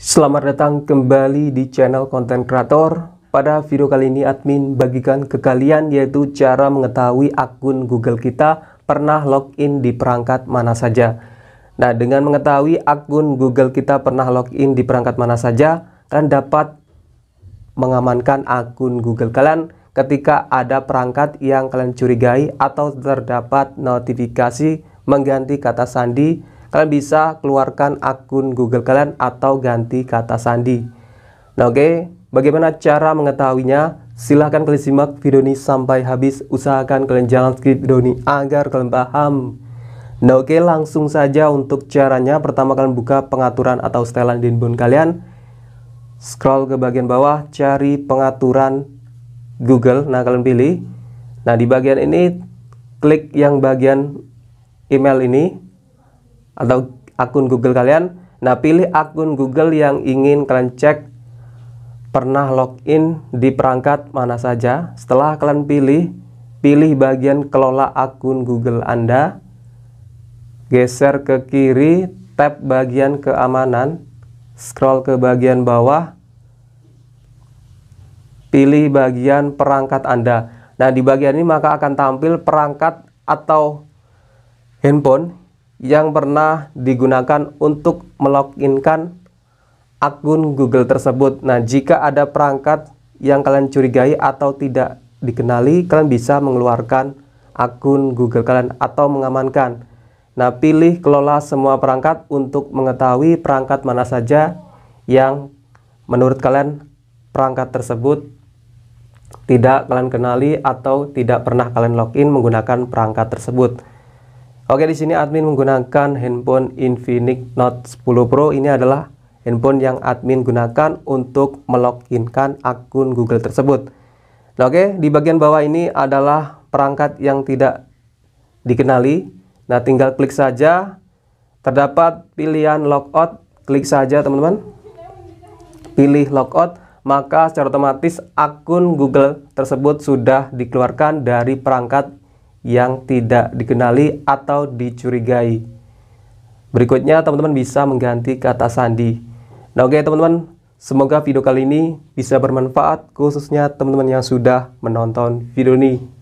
Selamat datang kembali di channel konten kreator. Pada video kali ini admin bagikan ke kalian yaitu cara mengetahui akun Google kita pernah login di perangkat mana saja. Nah, dengan mengetahui akun Google kita pernah login di perangkat mana saja, kalian dapat mengamankan akun Google kalian ketika ada perangkat yang kalian curigai atau terdapat notifikasi mengganti kata sandi kalian bisa keluarkan akun Google kalian atau ganti kata sandi. Nah, oke, okay. bagaimana cara mengetahuinya? Silahkan kalian simak video ini sampai habis. Usahakan kalian jangan skip video ini agar kalian paham. Nah, oke, okay. langsung saja untuk caranya. Pertama kalian buka pengaturan atau setelan di handphone kalian. Scroll ke bagian bawah, cari pengaturan Google. Nah, kalian pilih. Nah, di bagian ini klik yang bagian email ini atau akun Google kalian. Nah, pilih akun Google yang ingin kalian cek pernah login di perangkat mana saja. Setelah kalian pilih, pilih bagian kelola akun Google Anda. Geser ke kiri, tap bagian keamanan, scroll ke bagian bawah, pilih bagian perangkat Anda. Nah, di bagian ini maka akan tampil perangkat atau handphone yang pernah digunakan untuk meloginkan akun Google tersebut. Nah, jika ada perangkat yang kalian curigai atau tidak dikenali, kalian bisa mengeluarkan akun Google kalian atau mengamankan. Nah, pilih kelola semua perangkat untuk mengetahui perangkat mana saja yang menurut kalian perangkat tersebut tidak kalian kenali atau tidak pernah kalian login menggunakan perangkat tersebut. Oke, di sini admin menggunakan handphone Infinix Note 10 Pro. Ini adalah handphone yang admin gunakan untuk meloginkan akun Google tersebut. Nah, oke, di bagian bawah ini adalah perangkat yang tidak dikenali. Nah, tinggal klik saja. Terdapat pilihan logout, klik saja teman-teman. Pilih logout, maka secara otomatis akun Google tersebut sudah dikeluarkan dari perangkat yang tidak dikenali atau dicurigai. Berikutnya teman-teman bisa mengganti kata sandi. Nah oke okay, teman-teman, semoga video kali ini bisa bermanfaat khususnya teman-teman yang sudah menonton video ini.